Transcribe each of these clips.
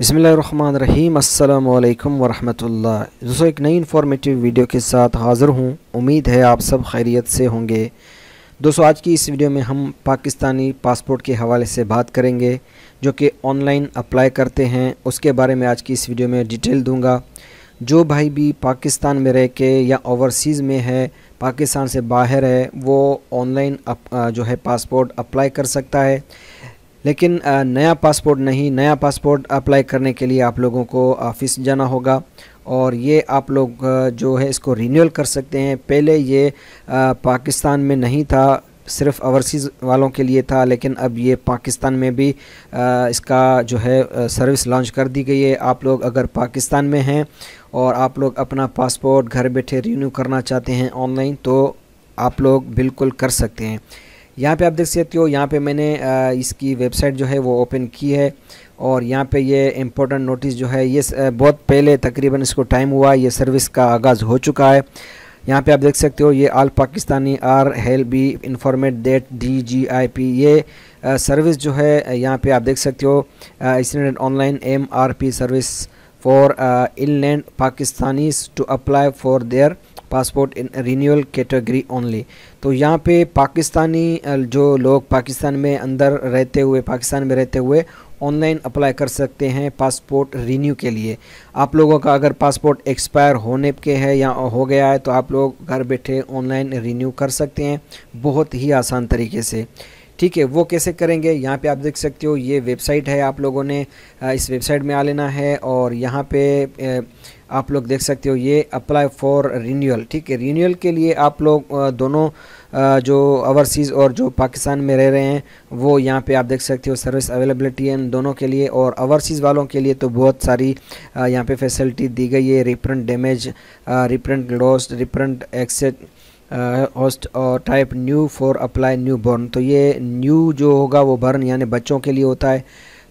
बसमीम् अल्लाम वरहमतुल्लाह दोस्तों एक नई इन्फॉर्मेटिव वीडियो के साथ हाज़िर हूँ उम्मीद है आप सब खैरियत से होंगे दोस्तों आज की इस वीडियो में हम पाकिस्तानी पासपोर्ट के हवाले से बात करेंगे जो कि ऑनलाइन अप्लाई करते हैं उसके बारे में आज की इस वीडियो में डिटेल दूँगा जो भाई भी पाकिस्तान में रह के या ओवरसीज़ में है पाकिस्तान से बाहर है वो ऑनलाइन जो है पासपोर्ट अप्लाई कर सकता है लेकिन नया पासपोर्ट नहीं नया पासपोर्ट अप्लाई करने के लिए आप लोगों को ऑफिस जाना होगा और ये आप लोग जो है इसको रिन्यूअल कर सकते हैं पहले ये पाकिस्तान में नहीं था सिर्फ ओवरसीज़ वालों के लिए था लेकिन अब ये पाकिस्तान में भी इसका जो है सर्विस लॉन्च कर दी गई है आप लोग अगर पाकिस्तान में हैं और आप लोग अपना पासपोर्ट घर बैठे रीन्यू करना चाहते हैं ऑनलाइन तो आप लोग बिल्कुल कर सकते हैं यहाँ पे आप देख सकते हो यहाँ पे मैंने इसकी वेबसाइट जो है वो ओपन की है और यहाँ पे ये इम्पोर्टेंट नोटिस जो है ये बहुत पहले तकरीबन इसको टाइम हुआ ये सर्विस का आगाज़ हो चुका है यहाँ पे आप देख सकते हो ये all Pakistani are hereby informed that D G I P ये सर्विस जो है यहाँ पे आप देख सकते हो इसनेट online M R P service for inland Pakistanis to apply for their passport in renewal category only तो यहाँ पे पाकिस्तानी जो लोग पाकिस्तान में अंदर रहते हुए पाकिस्तान में रहते हुए ऑनलाइन अप्लाई कर सकते हैं पासपोर्ट रीन्यू के लिए आप लोगों का अगर पासपोर्ट एक्सपायर होने के है या हो गया है तो आप लोग घर बैठे ऑनलाइन रीन्यू कर सकते हैं बहुत ही आसान तरीके से ठीक है वो कैसे करेंगे यहाँ पे आप देख सकते हो ये वेबसाइट है आप लोगों ने इस वेबसाइट में आ लेना है और यहाँ पे आप लोग देख सकते हो ये अप्लाई फॉर रीन्यूअल ठीक है रिन्यूअल के लिए आप लोग दोनों जो ओवरसीज़ और जो पाकिस्तान में रह रहे हैं वो यहाँ पे आप देख सकते हो सर्विस अवेलेबिलिटी है इन दोनों के लिए और ओवरसीज़ वालों के लिए तो बहुत सारी यहाँ पे फैसिलिटी दी गई है reprint damage reprint lost reprint एक्सेट होस्ट और type new for apply new born तो ये न्यू जो होगा वो बर्न यानी बच्चों के लिए होता है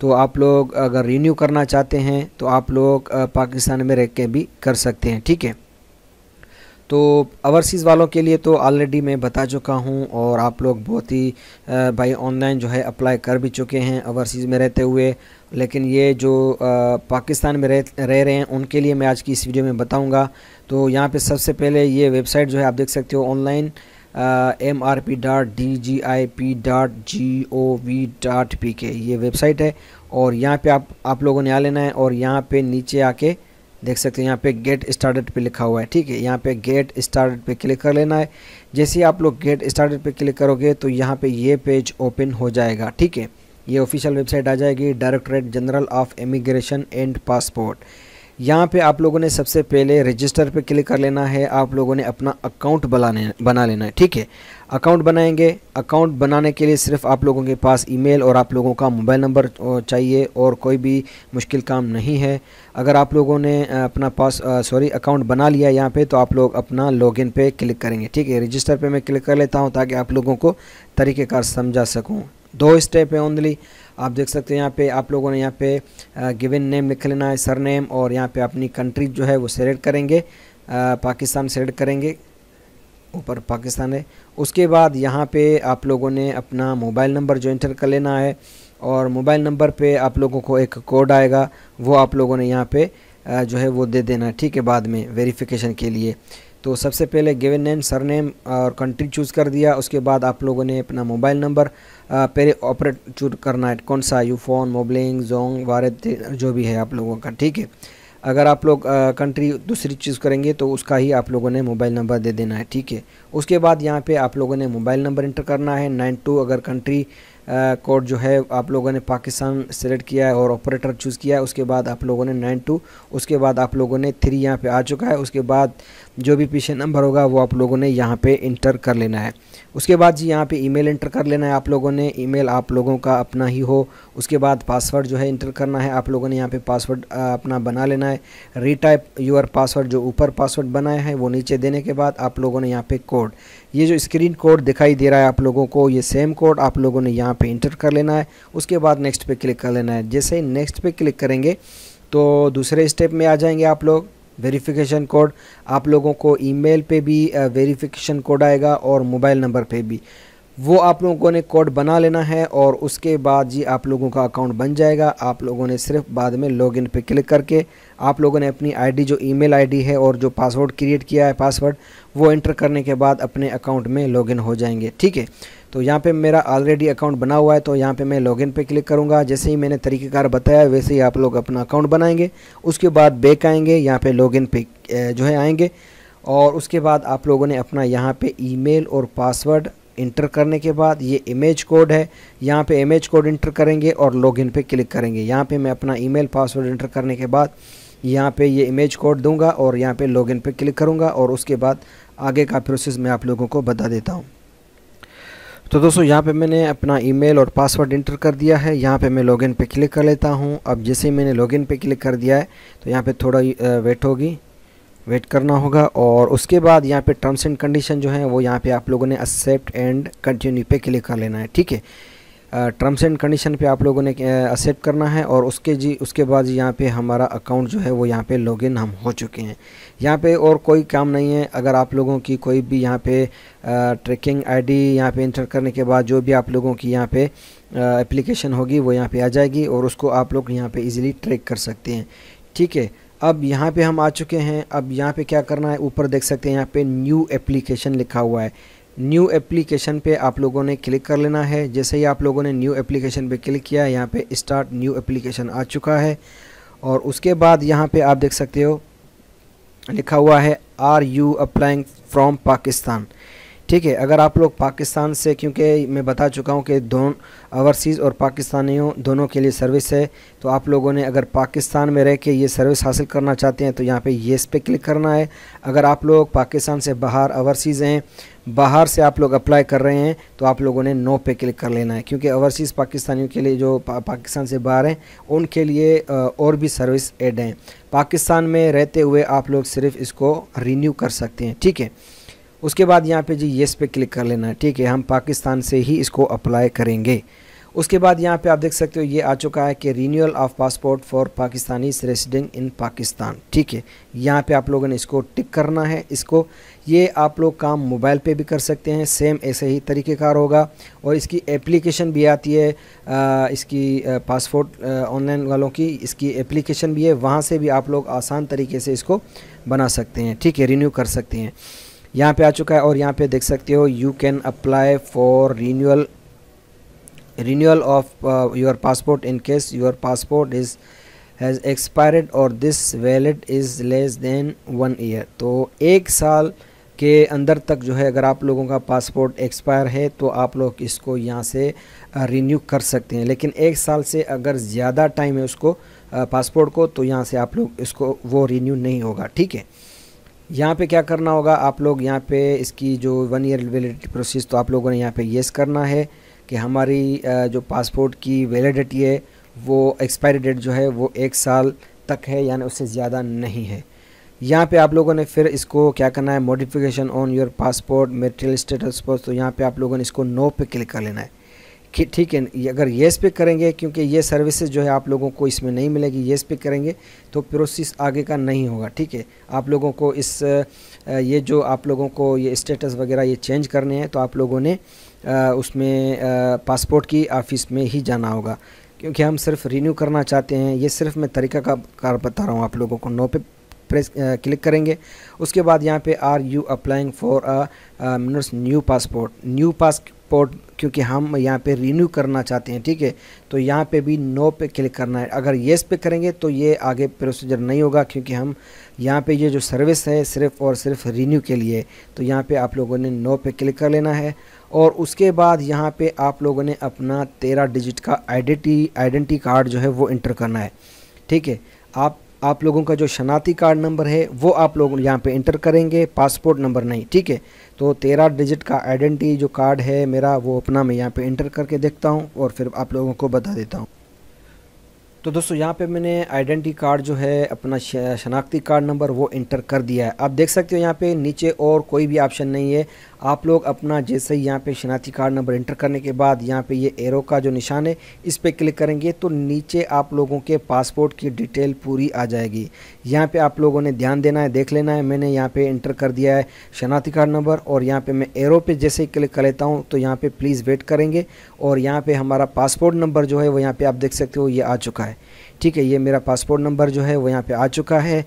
तो आप लोग अगर रीन्यू करना चाहते हैं तो आप लोग पाकिस्तान में रह के भी कर सकते हैं ठीक है तो ओवरसीज़ वालों के लिए तो ऑलरेडी मैं बता चुका हूँ और आप लोग बहुत ही भाई ऑनलाइन जो है अप्लाई कर भी चुके हैं ओवरसीज़ में रहते हुए लेकिन ये जो पाकिस्तान में रह रह रहे हैं उनके लिए मैं आज की इस वीडियो में बताऊँगा तो यहाँ पे सबसे पहले ये वेबसाइट जो है आप देख सकते हो online M R P dot D G I P dot G O V dot P K ये वेबसाइट है और यहाँ पे आप आप लोगों ने आ लेना है और यहाँ पे नीचे आके देख सकते हैं यहाँ पे गेट स्टार्टेड पे लिखा हुआ है ठीक है यहाँ पे गेट स्टार्टेड पे क्लिक कर लेना है जैसे ही आप लोग गेट स्टार्टेड पे क्लिक करोगे तो यहाँ पे ये पेज ओपन हो जाएगा ठीक है ये ऑफिशियल वेबसाइट आ जाएगी directorate general of immigration and passport यहाँ पे आप लोगों ने सबसे पहले रजिस्टर पे क्लिक कर लेना है आप लोगों ने अपना अकाउंट बनाने बना लेना है ठीक है अकाउंट बनाएंगे अकाउंट बनाने के लिए सिर्फ आप लोगों के पास ईमेल और आप लोगों का मोबाइल नंबर चाहिए और कोई भी मुश्किल काम नहीं है अगर आप लोगों ने अपना पास सॉरी अकाउंट बना लिया यहाँ पे तो आप लोग अपना लॉगिन पे क्लिक करेंगे ठीक है रजिस्टर पे मैं क्लिक कर लेता हूँ ताकि आप लोगों को तरीक़ेकार समझा सकूँ दो स्टेप है ओनली आप देख सकते हैं यहाँ पे आप लोगों ने यहाँ पे गिवन नेम लिख लेना है सर नेम और यहाँ पे अपनी कंट्री जो है वो सेलेक्ट करेंगे आ, पाकिस्तान सेलेक्ट करेंगे ऊपर पाकिस्तान है उसके बाद यहाँ पे आप लोगों ने अपना मोबाइल नंबर जो इंटर कर लेना है और मोबाइल नंबर पे आप लोगों को एक कोड आएगा वो आप लोगों ने यहाँ पे जो है वो दे देना है ठीक है बाद में वेरीफिकेशन के लिए तो सबसे पहले गिवन नेम सरनेम और कंट्री चूज़ कर दिया उसके बाद आप लोगों ने अपना मोबाइल नंबर पहले ऑपरेट चूज करना है कौन सा Ufone Mobilink Zong Warid जो भी है आप लोगों का ठीक है अगर आप लोग कंट्री दूसरी चीज़ करेंगे तो उसका ही आप लोगों ने मोबाइल नंबर दे देना है ठीक है उसके बाद यहाँ पे आप लोगों ने मोबाइल नंबर इंटर करना है नाइन टू अगर कंट्री कोड जो है आप लोगों ने पाकिस्तान सेलेक्ट किया है और ऑपरेटर चूज़ किया है उसके बाद आप लोगों ने नाइन टू उसके बाद आप लोगों ने थ्री यहाँ पे आ चुका है उसके बाद जो भी पीछे नंबर होगा वो आप लोगों ने यहाँ पे इंटर कर लेना है उसके बाद जी यहाँ पे ईमेल इंटर कर लेना है आप लोगों ने ईमेल आप लोगों का अपना ही हो उसके बाद पासवर्ड जो है इंटर करना है आप लोगों ने यहाँ पे पासवर्ड अपना बना लेना है रीटाइप यूर पासवर्ड जो ऊपर पासवर्ड बनाया है वो नीचे देने के बाद आप लोगों ने यहाँ पे कोड ये जो स्क्रीन कोड दिखाई दे रहा है आप लोगों को ये सेम कोड आप लोगों ने यहाँ पर इंटर कर लेना है उसके बाद नेक्स्ट पर क्लिक कर लेना है जैसे ही नेक्स्ट पर क्लिक करेंगे तो दूसरे स्टेप में आ जाएंगे आप लोग वेरिफिकेशन कोड आप लोगों को ईमेल पे भी वेरिफिकेशन कोड आएगा और मोबाइल नंबर पे भी वो आप लोगों ने कोड बना लेना है और उसके बाद जी आप लोगों का अकाउंट बन जाएगा आप लोगों ने सिर्फ बाद में लॉगिन पे क्लिक करके आप लोगों ने अपनी आईडी जो ईमेल आईडी है और जो पासवर्ड क्रिएट किया है पासवर्ड वो एंटर करने के बाद अपने अकाउंट में लॉगिन हो जाएंगे ठीक है तो यहाँ पे मेरा ऑलरेडी अकाउंट बना हुआ है तो यहाँ पे मैं लॉगिन पे क्लिक करूँगा जैसे ही मैंने तरीक़ेकार बताया वैसे ही आप लोग अपना अकाउंट बनाएंगे उसके बाद बैक आएंगे यहाँ पे लॉगिन पे जो है आएंगे और उसके बाद आप लोगों ने अपना यहाँ पे ईमेल और पासवर्ड इंटर करने के बाद ये इमेज कोड है यहाँ पर इमेज कोड इंटर करेंगे और लॉगिन पर क्लिक करेंगे यहाँ पर मैं अपना ई पासवर्ड इंटर करने के बाद यहाँ पर ये इमेज कोड दूँगा और यहाँ पर लॉगिन पर क्लिक करूँगा और उसके बाद आगे का प्रोसेस मैं आप लोगों को बता देता हूँ तो दोस्तों यहाँ पे मैंने अपना ईमेल और पासवर्ड इंटर कर दिया है यहाँ पे मैं लॉगिन पे क्लिक कर लेता हूँ अब जैसे ही मैंने लॉगिन पे क्लिक कर दिया है तो यहाँ पे थोड़ा वेट होगी वेट करना होगा और उसके बाद यहाँ पे टर्म्स एंड कंडीशन जो है वो यहाँ पे आप लोगों ने एक्सेप्ट एंड कंटिन्यू पे क्लिक कर लेना है ठीक है टर्म्स एंड कंडीशन पे आप लोगों ने एक्सेप्ट करना है और उसके जी उसके बाद यहाँ पे हमारा अकाउंट जो है वो यहाँ पे लॉगिन हम हो चुके हैं यहाँ पे और कोई काम नहीं है अगर आप लोगों की कोई भी यहाँ पे ट्रैकिंग आईडी डी यहाँ पर इंटर करने के बाद जो भी आप लोगों की यहाँ पे एप्लीकेशन होगी वो यहाँ पे आ जाएगी और उसको आप लोग यहाँ पर ईज़िली ट्रैक कर सकते हैं ठीक है अब यहाँ पे हम आ चुके हैं अब यहाँ पे क्या करना है ऊपर देख सकते हैं यहाँ पर न्यू एप्लीकेशन लिखा हुआ है न्यू एप्लीकेशन पे आप लोगों ने क्लिक कर लेना है जैसे ही आप लोगों ने न्यू एप्लीकेशन पे क्लिक किया है यहाँ पर स्टार्ट न्यू एप्लीकेशन आ चुका है और उसके बाद यहाँ पे आप देख सकते हो लिखा हुआ है are you applying from Pakistan ठीक है अगर आप लोग पाकिस्तान से क्योंकि मैं बता चुका हूँ कि दोनों ओवरसीज़ और पाकिस्तानियों दोनों के लिए सर्विस है तो आप लोगों ने अगर पाकिस्तान में रह के ये सर्विस हासिल करना चाहते हैं तो यहाँ पे येस पे क्लिक करना है अगर आप लोग पाकिस्तान से बाहर ओवरसीज़ हैं बाहर से आप लोग अप्लाई कर रहे हैं तो आप लोगों ने नो पे क्लिक कर लेना है क्योंकि ओवरसीज़ पाकिस्तानियों के लिए जो पा, पाकिस्तान से बाहर हैं उनके लिए और भी सर्विस एड हैं पाकिस्तान में रहते हुए आप लोग सिर्फ इसको रीन्यू कर सकते हैं ठीक है उसके बाद यहाँ पे जी येस पे क्लिक कर लेना है ठीक है हम पाकिस्तान से ही इसको अप्लाई करेंगे उसके बाद यहाँ पे आप देख सकते हो ये आ चुका है कि renewal of passport for Pakistani resident in Pakistan ठीक है यहाँ पे आप लोगों ने इसको टिक करना है इसको ये आप लोग काम मोबाइल पे भी कर सकते हैं सेम ऐसे ही तरीक़ेकार होगा और इसकी एप्लीकेशन भी आती है आ, इसकी पासपोर्ट ऑनलाइन वालों की इसकी एप्लीकेशन भी है वहाँ से भी आप लोग आसान तरीके से इसको बना सकते हैं ठीक है रीन्यू कर सकते हैं यहाँ पे आ चुका है और यहाँ पे देख सकते हो you can apply for renewal renewal of uh, your passport in case your passport is has expired और this valid is less than one year तो एक साल के अंदर तक जो है अगर आप लोगों का पासपोर्ट एक्सपायर है तो आप लोग इसको यहाँ से रीन्यू uh, कर सकते हैं लेकिन एक साल से अगर ज़्यादा टाइम है उसको पासपोर्ट uh, को तो यहाँ से आप लोग इसको वो रीन्यू नहीं होगा ठीक है यहाँ पे क्या करना होगा आप लोग यहाँ पे इसकी जो वन ईयर वैलिडिटी प्रोसेस तो आप लोगों ने यहाँ पे येस करना है कि हमारी जो पासपोर्ट की वैलिडिटी है वो एक्सपायरी डेट जो है वो एक साल तक है यानी उससे ज़्यादा नहीं है यहाँ पे आप लोगों ने फिर इसको क्या करना है modification on your passport marital status पर तो यहाँ पे आप लोगों ने इसको नो पे क्लिक कर लेना है कि ठीक है अगर येस पे करेंगे क्योंकि ये सर्विसेज जो है आप लोगों को इसमें नहीं मिलेगी येस पे करेंगे तो प्रोसेस आगे का नहीं होगा ठीक है आप लोगों को इस ये जो आप लोगों को ये स्टेटस वगैरह ये चेंज करने हैं तो आप लोगों ने उसमें पासपोर्ट की ऑफ़िस में ही जाना होगा क्योंकि हम सिर्फ रीन्यू करना चाहते हैं ये सिर्फ मैं तरीका का कार बता रहा हूँ आप लोगों को नो पे प्रेस क्लिक करेंगे उसके बाद यहाँ पे are you applying for a minutes new passport new passport क्योंकि हम यहाँ पे रिन्यू करना चाहते हैं ठीक है तो यहाँ पे भी नो पे क्लिक करना है अगर येस पे करेंगे तो ये आगे प्रोसीजर नहीं होगा क्योंकि हम यहाँ पे ये यह जो सर्विस है सिर्फ़ और सिर्फ रीन्यू के लिए तो यहाँ पे आप लोगों ने नो पे क्लिक कर लेना है और उसके बाद यहाँ पे आप लोगों ने अपना तेरह डिजिट का आइडेंटी आइडेंटी कार्ड जो है वो इंटर करना है ठीक है आप आप लोगों का जो शनाती कार्ड नंबर है वो आप लोग यहाँ पे इंटर करेंगे पासपोर्ट नंबर नहीं ठीक है तो तेरह डिजिट का आइडेंटिटी जो कार्ड है मेरा वो अपना मैं यहाँ पर इंटर करके देखता हूँ और फिर आप लोगों को बता देता हूँ तो दोस्तों यहाँ पे मैंने आइडेंटी कार्ड जो है अपना शनाख्ती कार्ड नंबर वो इंटर कर दिया है आप देख सकते हो यहाँ पे नीचे और कोई भी ऑप्शन नहीं है आप लोग अपना जैसे ही यहाँ पे शनाख्ती कार्ड नंबर इंटर करने के बाद यहाँ पे ये एरो का जो निशान है इस पर क्लिक करेंगे तो नीचे आप लोगों के पासपोर्ट की डिटेल पूरी आ जाएगी यहाँ पे आप लोगों ने ध्यान देना है देख लेना है मैंने यहाँ पे इंटर कर दिया है शनाख्ती कार्ड नंबर और यहाँ पर मैं एरो पर जैसे ही क्लिक कर लेता हूँ तो यहाँ पर प्लीज़ वेट करेंगे और यहाँ पर हमारा पासपोर्ट नंबर जो है वो यहाँ पर आप देख सकते हो ये आ चुका है ठीक है ये मेरा पासपोर्ट नंबर जो है वो यहाँ पे आ चुका है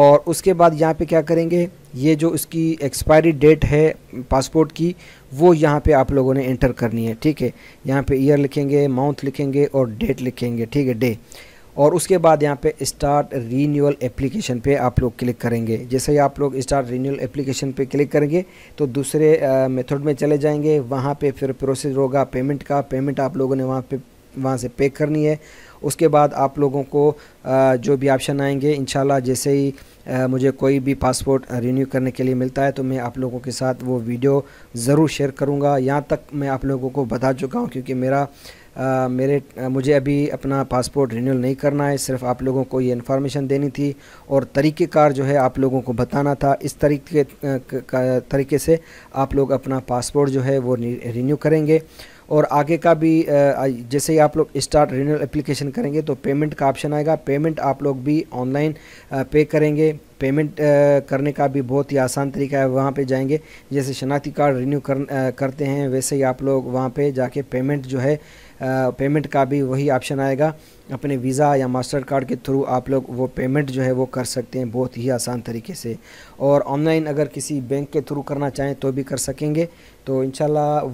और उसके बाद यहाँ पे क्या करेंगे ये जो उसकी एक्सपायरी डेट है पासपोर्ट की वो यहाँ पे आप लोगों ने इंटर करनी है ठीक है यहाँ पे ईयर लिखेंगे माउंथ लिखेंगे और डेट लिखेंगे ठीक है डे और उसके बाद यहाँ पे स्टार्ट रीन्यूअल एप्लीकेशन पे आप लोग क्लिक करेंगे जैसे ही आप लोग स्टार्ट रीन्यूअल एप्लीकेशन पे क्लिक करेंगे तो दूसरे मेथड में चले जाएंगे वहाँ पे फिर प्रोसेस होगा पेमेंट का पेमेंट आप लोगों ने वहाँ पे वहाँ से पे करनी है उसके बाद आप लोगों को जो भी ऑप्शन आएंगे इन जैसे ही मुझे कोई भी पासपोर्ट रिन्यू करने के लिए मिलता है तो मैं आप लोगों के साथ वो वीडियो ज़रूर शेयर करूँगा यहाँ तक मैं आप लोगों को बता चुका हूँ क्योंकि मेरा आ, मेरे आ, मुझे अभी अपना पासपोर्ट रिन्यूल नहीं करना है सिर्फ आप लोगों को ये इन्फॉर्मेशन देनी थी और तरीक़ेकार जो है आप लोगों को बताना था इस तरीके तरीके से आप लोग अपना पासपोर्ट जो है वो रिन्यू करेंगे और आगे का भी जैसे ही आप लोग स्टार्ट रिनल एप्लीकेशन करेंगे तो पेमेंट का ऑप्शन आएगा पेमेंट आप लोग भी ऑनलाइन पे करेंगे पेमेंट करने का भी बहुत ही आसान तरीका है वहाँ पे जाएंगे जैसे शनाख्ती कार्ड रिन्यू कर, करते हैं वैसे ही आप लोग वहाँ पे जाके पेमेंट जो है पेमेंट का भी वही ऑप्शन आएगा अपने वीज़ा या मास्टर कार्ड के थ्रू आप लोग वो पेमेंट जो है वो कर सकते हैं बहुत ही आसान तरीके से और ऑनलाइन अगर किसी बैंक के थ्रू करना चाहें तो भी कर सकेंगे तो इन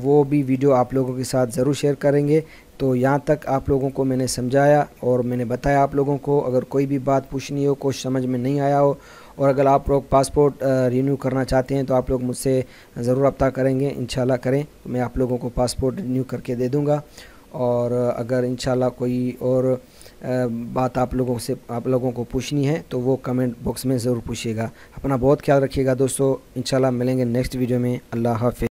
वो भी वीडियो आप लोगों के साथ ज़रूर शेयर करेंगे तो यहाँ तक आप लोगों को मैंने समझाया और मैंने बताया आप लोगों को अगर कोई भी बात पूछनी हो कुछ समझ में नहीं आया हो और अगर आप लोग पासपोर्ट रिन्यू करना चाहते हैं तो आप लोग मुझसे ज़रूर रब्ता करेंगे इन करें मैं आप लोगों को पासपोर्ट रिन्यू करके दे दूँगा और अगर इन कोई और बात आप लोगों से आप लोगों को पूछनी है तो वो कमेंट बॉक्स में ज़रूर पूछिएगा अपना बहुत ख्याल रखिएगा दोस्तों इंशाल्लाह मिलेंगे नेक्स्ट वीडियो में अल्लाह हाफि